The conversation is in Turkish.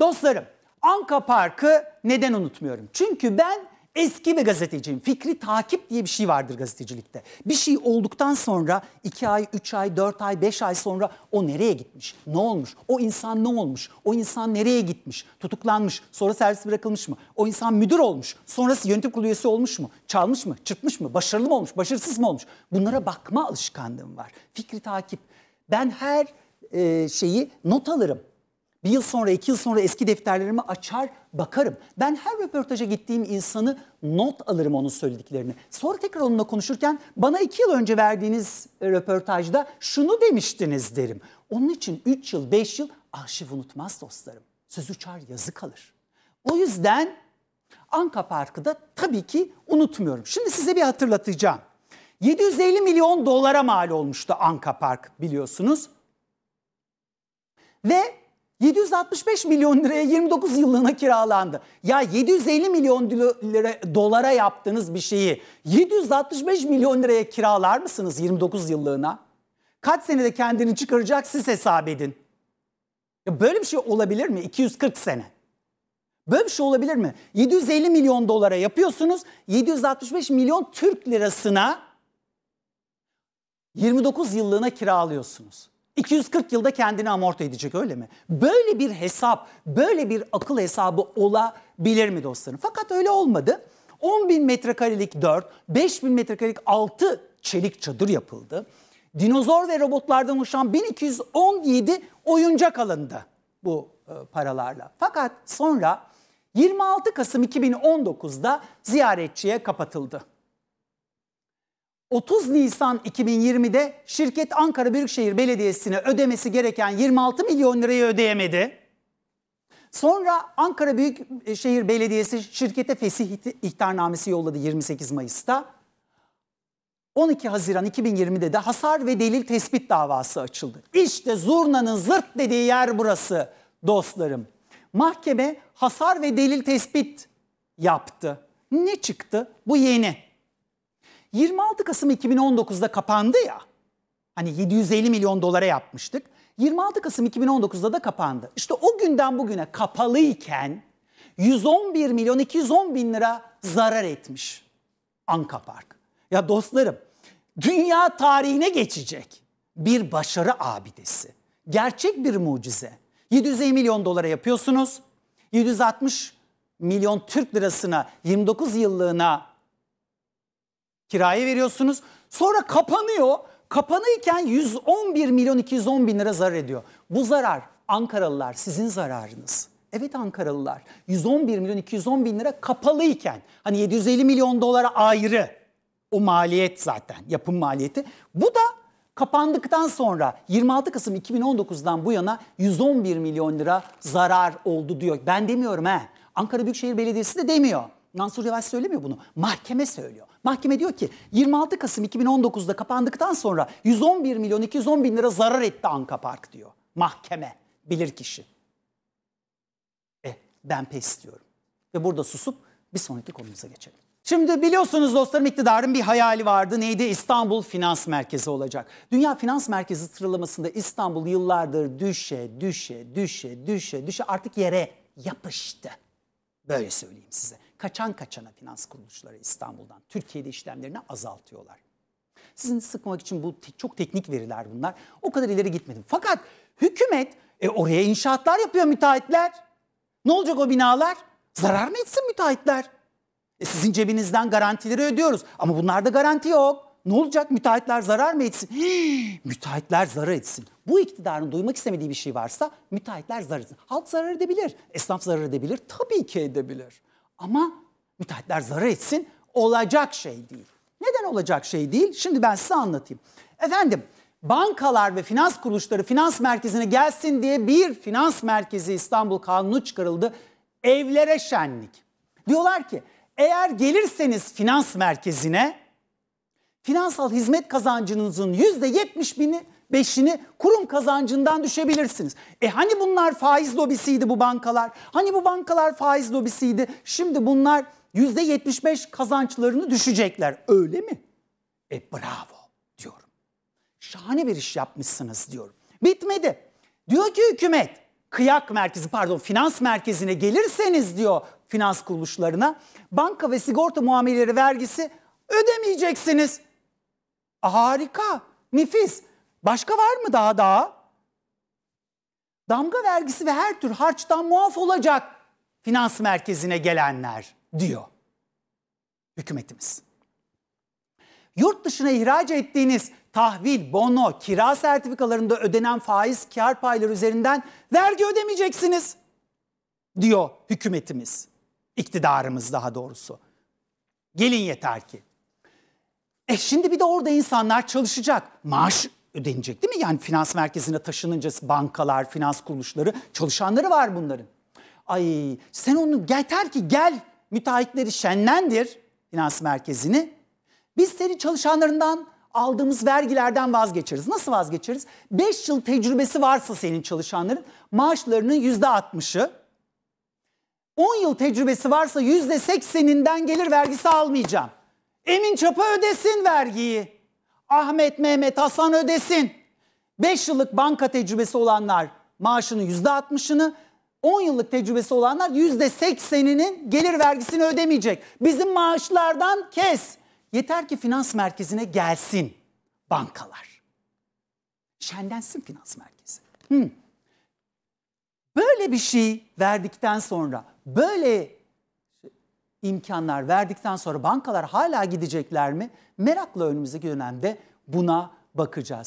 Dostlarım Anka Park'ı neden unutmuyorum? Çünkü ben eski bir gazeteciyim. Fikri takip diye bir şey vardır gazetecilikte. Bir şey olduktan sonra 2 ay, 3 ay, 4 ay, 5 ay sonra o nereye gitmiş? Ne olmuş? O insan ne olmuş? O insan nereye gitmiş? Tutuklanmış, sonra servis bırakılmış mı? O insan müdür olmuş, sonrası yönetim kurulu üyesi olmuş mu? Çalmış mı? Çırpmış mı? Başarılı mı olmuş? Başarısız mı olmuş? Bunlara bakma alışkanlığım var. Fikri takip. Ben her e, şeyi not alırım. Bir yıl sonra, iki yıl sonra eski defterlerimi açar, bakarım. Ben her röportaja gittiğim insanı not alırım onun söylediklerini. Sonra tekrar onunla konuşurken bana iki yıl önce verdiğiniz röportajda şunu demiştiniz derim. Onun için üç yıl, beş yıl arşiv unutmaz dostlarım. Söz uçar, yazı kalır. O yüzden Anka Parkı da tabii ki unutmuyorum. Şimdi size bir hatırlatacağım. 750 milyon dolara mal olmuştu Anka Park biliyorsunuz. Ve 765 milyon liraya 29 yıllığına kiralandı. Ya 750 milyon lira, dolara yaptığınız bir şeyi 765 milyon liraya kiralar mısınız 29 yıllığına? Kaç senede kendini çıkaracak siz hesap edin. Ya böyle bir şey olabilir mi? 240 sene. Böyle bir şey olabilir mi? 750 milyon dolara yapıyorsunuz. 765 milyon Türk lirasına 29 yıllığına kiralıyorsunuz. 240 yılda kendini amorti edecek öyle mi? Böyle bir hesap, böyle bir akıl hesabı olabilir mi dostlarım? Fakat öyle olmadı. 10 bin metrekarelik 4, 5 bin metrekarelik 6 çelik çadır yapıldı. Dinozor ve robotlardan oluşan 1217 oyuncak alındı bu e, paralarla. Fakat sonra 26 Kasım 2019'da ziyaretçiye kapatıldı. 30 Nisan 2020'de şirket Ankara Büyükşehir Belediyesi'ne ödemesi gereken 26 milyon lirayı ödeyemedi. Sonra Ankara Büyükşehir Belediyesi şirkete fesih ihtarnamesi yolladı 28 Mayıs'ta. 12 Haziran 2020'de de hasar ve delil tespit davası açıldı. İşte zurnanın zırt dediği yer burası dostlarım. Mahkeme hasar ve delil tespit yaptı. Ne çıktı? Bu yeni. 26 Kasım 2019'da kapandı ya. Hani 750 milyon dolara yapmıştık. 26 Kasım 2019'da da kapandı. İşte o günden bugüne kapalıyken 111 milyon 210 bin lira zarar etmiş Anka Park. Ya dostlarım dünya tarihine geçecek bir başarı abidesi. Gerçek bir mucize. 750 milyon dolara yapıyorsunuz. 760 milyon Türk lirasına 29 yıllığına kiraya veriyorsunuz. Sonra kapanıyor. Kapanırken 111 milyon 210 bin lira zarar ediyor. Bu zarar Ankaralılar sizin zararınız. Evet Ankaralılar 111 milyon 210 bin lira kapalıyken hani 750 milyon dolara ayrı o maliyet zaten yapım maliyeti. Bu da kapandıktan sonra 26 Kasım 2019'dan bu yana 111 milyon lira zarar oldu diyor. Ben demiyorum he. Ankara Büyükşehir Belediyesi de demiyor. Mansur Yavaş söylemiyor bunu. Mahkeme söylüyor. Mahkeme diyor ki 26 Kasım 2019'da kapandıktan sonra 111 milyon 210 bin lira zarar etti Anka Park diyor. Mahkeme, bilir kişi. E eh, ben pes diyorum. Ve burada susup bir sonraki konumuza geçelim. Şimdi biliyorsunuz dostlarım iktidarın bir hayali vardı. Neydi? İstanbul Finans Merkezi olacak. Dünya Finans Merkezi sıralamasında İstanbul yıllardır düşe düşe düşe düşe düşe artık yere yapıştı. Böyle söyleyeyim size kaçan kaçana finans kuruluşları İstanbul'dan Türkiye'de işlemlerini azaltıyorlar. Sizin sıkmak için bu te çok teknik veriler bunlar. O kadar ileri gitmedim. Fakat hükümet e, oraya inşaatlar yapıyor müteahhitler. Ne olacak o binalar? Zarar mı etsin müteahhitler? E, sizin cebinizden garantileri ödüyoruz ama bunlarda garanti yok. Ne olacak? Müteahhitler zarar mı etsin? Hii, müteahhitler zarar etsin. Bu iktidarın duymak istemediği bir şey varsa müteahhitler zarar etsin. Halk zarar edebilir, esnaf zarar edebilir, tabii ki edebilir. Ama müteahhitler zarar etsin olacak şey değil. Neden olacak şey değil? Şimdi ben size anlatayım. Efendim bankalar ve finans kuruluşları finans merkezine gelsin diye bir finans merkezi İstanbul kanunu çıkarıldı. Evlere şenlik. Diyorlar ki eğer gelirseniz finans merkezine finansal hizmet kazancınızın yüzde yetmiş bini beşini kurum kazancından düşebilirsiniz. E hani bunlar faiz lobisiydi bu bankalar? Hani bu bankalar faiz lobisiydi? Şimdi bunlar yüzde yetmiş beş kazançlarını düşecekler öyle mi? E bravo diyorum. Şahane bir iş yapmışsınız diyorum. Bitmedi. Diyor ki hükümet kıyak merkezi pardon finans merkezine gelirseniz diyor finans kuruluşlarına banka ve sigorta muameleri vergisi ödemeyeceksiniz. Harika, nefis. Başka var mı daha daha? Damga vergisi ve her tür harçtan muaf olacak finans merkezine gelenler diyor hükümetimiz. Yurt dışına ihraç ettiğiniz tahvil, bono, kira sertifikalarında ödenen faiz kar payları üzerinden vergi ödemeyeceksiniz diyor hükümetimiz. İktidarımız daha doğrusu. Gelin yeter ki. E şimdi bir de orada insanlar çalışacak, maaş ödenecek değil mi? Yani finans merkezine taşınınca bankalar, finans kuruluşları çalışanları var bunların. Ay sen onu yeter ki gel müteahhitleri şenlendir finans merkezini. Biz seni çalışanlarından aldığımız vergilerden vazgeçeriz. Nasıl vazgeçeriz? 5 yıl tecrübesi varsa senin çalışanların maaşlarının %60'ı. 10 yıl tecrübesi varsa %80'inden gelir vergisi almayacağım. Emin Çapa ödesin vergiyi. Ahmet Mehmet Hasan ödesin. 5 yıllık banka tecrübesi olanlar maaşının %60'ını, 10 yıllık tecrübesi olanlar %80'inin gelir vergisini ödemeyecek. Bizim maaşlardan kes. Yeter ki finans merkezine gelsin bankalar. Şendensin finans merkezi. Hmm. Böyle bir şey verdikten sonra, böyle imkanlar verdikten sonra bankalar hala gidecekler mi? Merakla önümüzdeki dönemde buna bakacağız.